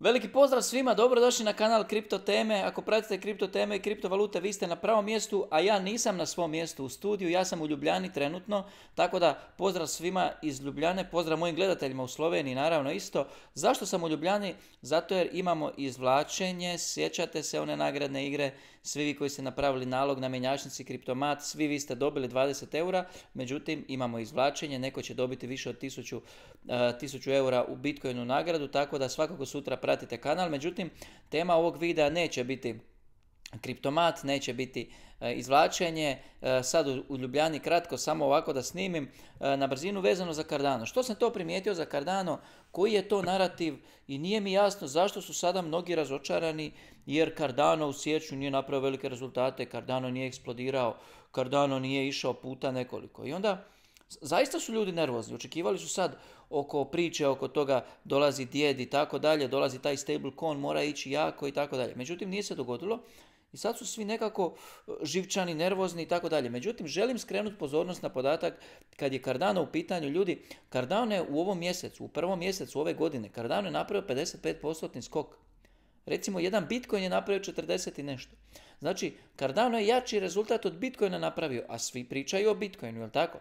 Veliki pozdrav svima, dobrodošli na kanal Kripto Teme. Ako pratite kripto teme i kriptovalute, vi ste na pravom mjestu, a ja nisam na svom mjestu u studiju, ja sam u Ljubljani trenutno, tako da pozdrav svima iz Ljubljane, pozdrav mojim gledateljima u Sloveniji naravno isto. Zašto sam u Ljubljani? Zato jer imamo izvlačenje, sjećate se one nagradne igre, svi vi koji ste napravili nalog na menjačnici Kriptomat, svi vi ste dobili 20 eura, međutim imamo izvlačenje, neko će dobiti više od 1000, 1000 eh, eura u Bitcoinu nagradu, tako da svakako sutra pratite kanal. Međutim, tema ovog videa neće biti kriptomat, neće biti e, izvlačenje. E, sad u Ljubljani kratko, samo ovako da snimim, e, na brzinu vezano za Cardano. Što sam to primijetio za Cardano? Koji je to narativ? I nije mi jasno zašto su sada mnogi razočarani jer Cardano u sjeću nije napravio velike rezultate, Cardano nije eksplodirao, Cardano nije išao puta nekoliko. I onda zaista su ljudi nervozni. Očekivali su sad oko priče, oko toga dolazi djed i tako dalje, dolazi taj stablecoin, mora ići jako i tako dalje. Međutim, nije se dogodilo i sad su svi nekako e, živčani, nervozni i tako dalje. Međutim, želim skrenuti pozornost na podatak kad je Cardano u pitanju ljudi. Cardano je u ovom mjesecu, u prvom mjesecu ove godine, Cardano je napravio 55% skok. Recimo, jedan Bitcoin je napravio 40 i nešto. Znači, Cardano je jači rezultat od Bitcoina napravio, a svi pričaju o Bitcoinu, jel tako?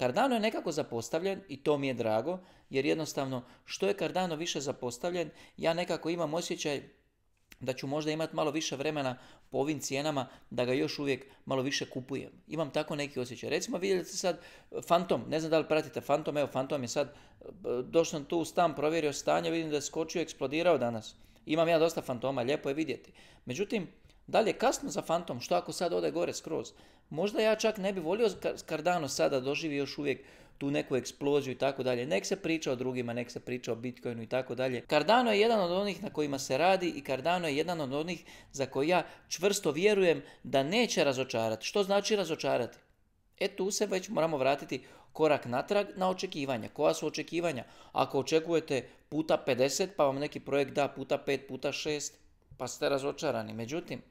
Cardano je nekako zapostavljen i to mi je drago, jer jednostavno što je kardano više zapostavljen, ja nekako imam osjećaj da ću možda imati malo više vremena po ovim cijenama da ga još uvijek malo više kupujem. Imam tako neki osjećaj. Recimo vidjeli ste sad Fantom, ne znam da li pratite Phantom, evo Fantom je sad, došao tu u stan, provjerio stanje, vidim da je skočio, eksplodirao danas. Imam ja dosta Fantoma, lijepo je vidjeti. Međutim, da li je kasno za Fantom? Što ako sad ode gore skroz? Možda ja čak ne bi volio Cardano sada doživi još uvijek tu neku eksploziju i tako dalje. Nek se priča o drugima, nek se priča o Bitcoinu i tako dalje. Cardano je jedan od onih na kojima se radi i Cardano je jedan od onih za koji ja čvrsto vjerujem da neće razočarati. Što znači razočarati? E tu se već moramo vratiti korak natrag na očekivanja. Koja su očekivanja? Ako očekujete puta 50 pa vam neki projekt da puta 5, puta 6 pa ste razočarani. Međutim,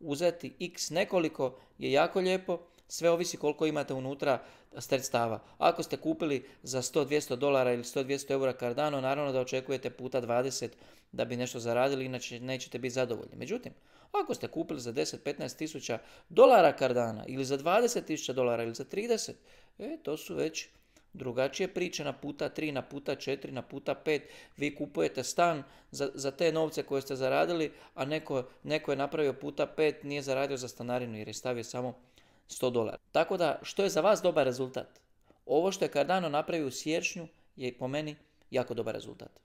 uzeti x nekoliko je jako lijepo, sve ovisi koliko imate unutra sredstava. Ako ste kupili za 100-200 dolara ili 100-200 eura kardano, naravno da očekujete puta 20 da bi nešto zaradili, inače nećete biti zadovoljni. Međutim, ako ste kupili za 10-15 tisuća dolara kardana ili za 20 tisuća dolara ili za 30, e, to su već drugačije priče na puta 3, na puta 4, na puta 5. Vi kupujete stan za, za te novce koje ste zaradili, a neko, neko je napravio puta 5, nije zaradio za stanarinu jer je stavio samo 100 dolara. Tako da, što je za vas dobar rezultat? Ovo što je Cardano napravio u siječnju je po meni jako dobar rezultat.